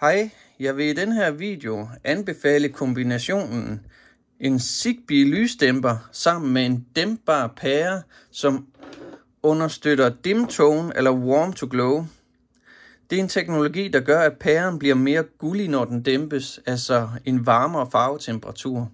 Hej, jeg vil i den her video anbefale kombinationen en Zigbee lysdæmper sammen med en dæmpbar pære, som understøtter dim tone eller warm to glow. Det er en teknologi, der gør, at pæren bliver mere gullig, når den dæmpes, altså en varmere farvetemperatur.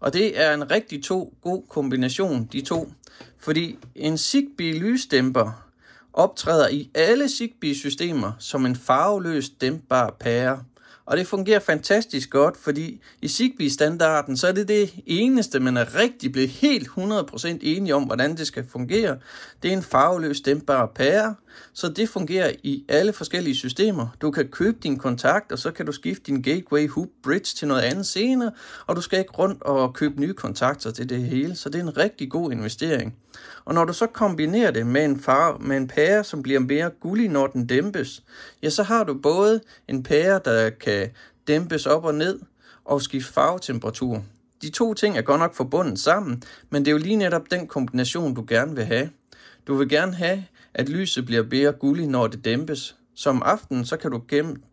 Og det er en rigtig to god kombination, de to, fordi en Zigbee lysdæmper optræder i alle Zigbee-systemer som en farveløs dæmpbar pære. Og det fungerer fantastisk godt, fordi i Zigbee-standarden, så er det det eneste, man er rigtig blevet helt 100% enige om, hvordan det skal fungere. Det er en farveløs dæmpbar pære, så det fungerer i alle forskellige systemer. Du kan købe din kontakt, og så kan du skifte din gateway hub bridge til noget andet senere, og du skal ikke rundt og købe nye kontakter til det hele, så det er en rigtig god investering. Og når du så kombinerer det med en, far, med en pære, som bliver mere gullig, når den dæmpes, ja, så har du både en pære, der kan kan dæmpes op og ned og skifte farvetemperatur. De to ting er godt nok forbundet sammen, men det er jo lige netop den kombination, du gerne vil have. Du vil gerne have, at lyset bliver mere gullig, når det dæmpes. Som aften, så kan du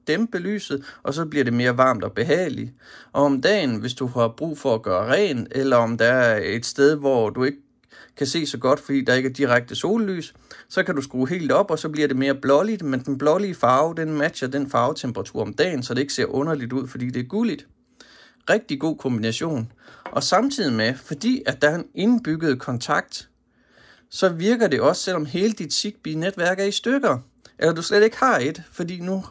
dæmpe lyset, og så bliver det mere varmt og behageligt. Og om dagen, hvis du har brug for at gøre rent, eller om der er et sted, hvor du ikke kan se så godt, fordi der ikke er direkte sollys. Så kan du skrue helt op, og så bliver det mere blåligt, men den blålige farve, den matcher den farvetemperatur om dagen, så det ikke ser underligt ud, fordi det er gulligt. Rigtig god kombination. Og samtidig med, fordi at der er en indbygget kontakt, så virker det også, selvom hele dit Zigbee-netværk er i stykker. Eller du slet ikke har et, fordi nu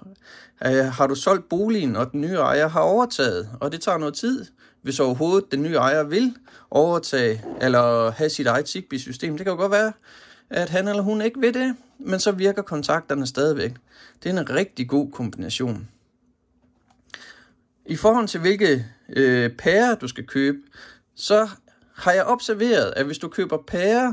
øh, har du solgt boligen, og den nye ejer har overtaget, og det tager noget tid, hvis overhovedet den nye ejer vil overtage eller have sit eget Zigbee-system. Det kan jo godt være, at han eller hun ikke vil det, men så virker kontakterne stadigvæk. Det er en rigtig god kombination. I forhold til hvilke øh, pærer du skal købe, så har jeg observeret, at hvis du køber pærer,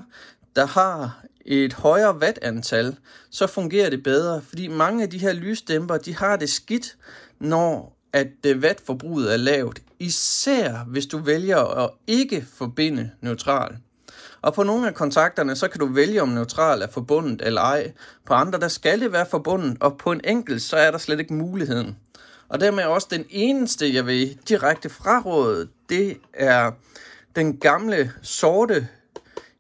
der har et højere wattantal, så fungerer det bedre, fordi mange af de her lysdæmper, de har det skidt, når at øh, wattforbruget er lavt, især hvis du vælger at ikke forbinde neutral. Og på nogle af kontakterne, så kan du vælge, om neutral er forbundet eller ej. På andre, der skal det være forbundet, og på en enkelt, så er der slet ikke muligheden. Og dermed også den eneste, jeg vil direkte fraråde, det er den gamle sorte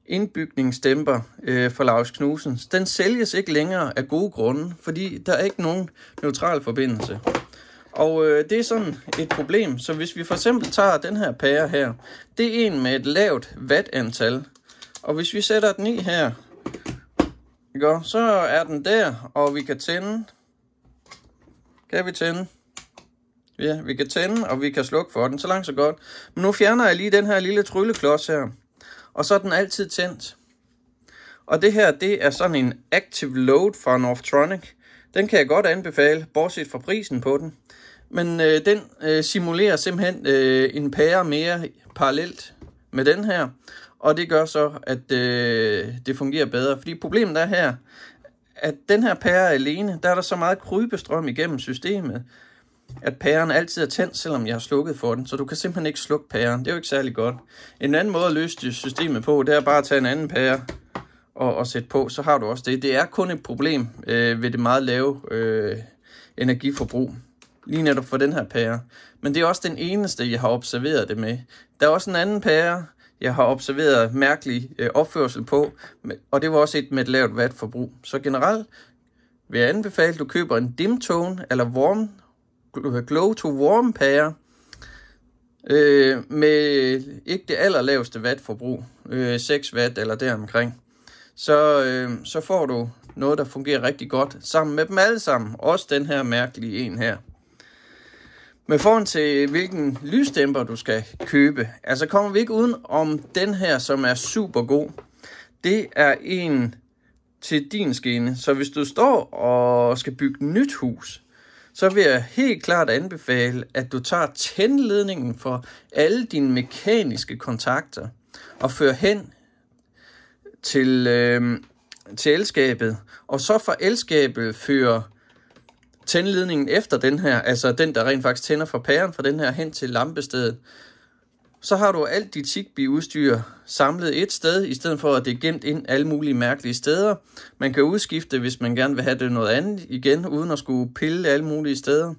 indbygningsdæmper øh, for Lars Knudsen, den sælges ikke længere af gode grunde, fordi der er ikke nogen neutral forbindelse. Og øh, det er sådan et problem, så hvis vi for eksempel tager den her pære her, det er en med et lavt wattantal, og hvis vi sætter den i her, ikke, så er den der, og vi kan tænde. Kan vi tænde? Ja, vi kan tænde, og vi kan slukke for den, så langt så godt. Men nu fjerner jeg lige den her lille trylleklods her og så er den altid tændt. Og det her, det er sådan en active load fra Northtronic. Den kan jeg godt anbefale, bortset fra prisen på den. Men øh, den øh, simulerer simpelthen øh, en pære mere parallelt med den her. Og det gør så, at øh, det fungerer bedre. Fordi problemet er her, at den her pære alene, der er der så meget krybestrøm igennem systemet, at pæren altid er tændt, selvom jeg har slukket for den, så du kan simpelthen ikke slukke pæren. Det er jo ikke særlig godt. En anden måde at løse systemet på, det er bare at tage en anden pære og, og sætte på, så har du også det. Det er kun et problem øh, ved det meget lave øh, energiforbrug, lige netop for den her pære. Men det er også den eneste, jeg har observeret det med. Der er også en anden pære, jeg har observeret mærkelig øh, opførsel på, og det var også et med et lavt wattforbrug. Så generelt vil jeg anbefale, at du køber en dimtone eller warm glow to warm pære øh, med ikke det allerlaveste wattforbrug, øh, 6 watt eller deromkring, så, øh, så får du noget, der fungerer rigtig godt sammen med dem alle sammen. Også den her mærkelige en her. Men forhold til hvilken lysdæmper du skal købe, altså kommer vi ikke uden om den her, som er super god. Det er en til din skene. Så hvis du står og skal bygge nyt hus, så vil jeg helt klart anbefale, at du tager tændledningen for alle dine mekaniske kontakter og fører hen til, øh, til elskabet, og så fra elskabet fører tændledningen efter den her, altså den, der rent faktisk tænder for pæren, fra den her hen til lampestedet, så har du alt dit Zigbee-udstyr samlet et sted, i stedet for at det er gemt ind alle mulige mærkelige steder. Man kan udskifte, hvis man gerne vil have det noget andet igen, uden at skulle pille alle mulige steder.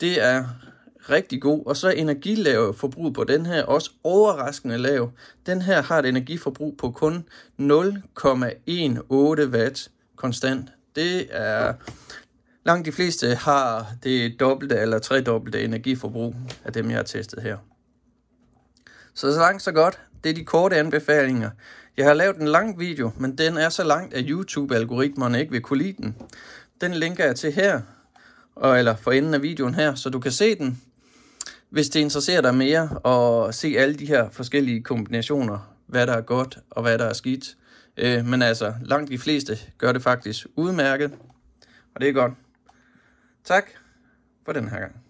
Det er rigtig god, og så er energilav forbrug på den her også overraskende lav. Den her har et energiforbrug på kun 0,18 watt konstant. Det er langt de fleste har det dobbelte eller tredobbelte energiforbrug af dem, jeg har testet her. Så så langt så godt. Det er de korte anbefalinger. Jeg har lavet en lang video, men den er så langt, at YouTube-algoritmerne ikke vil kunne lide den. Den linker jeg til her, og, eller for enden af videoen her, så du kan se den, hvis det interesserer dig mere, og se alle de her forskellige kombinationer, hvad der er godt og hvad der er skidt. Øh, men altså, langt de fleste gør det faktisk udmærket, og det er godt. Tak for den her gang.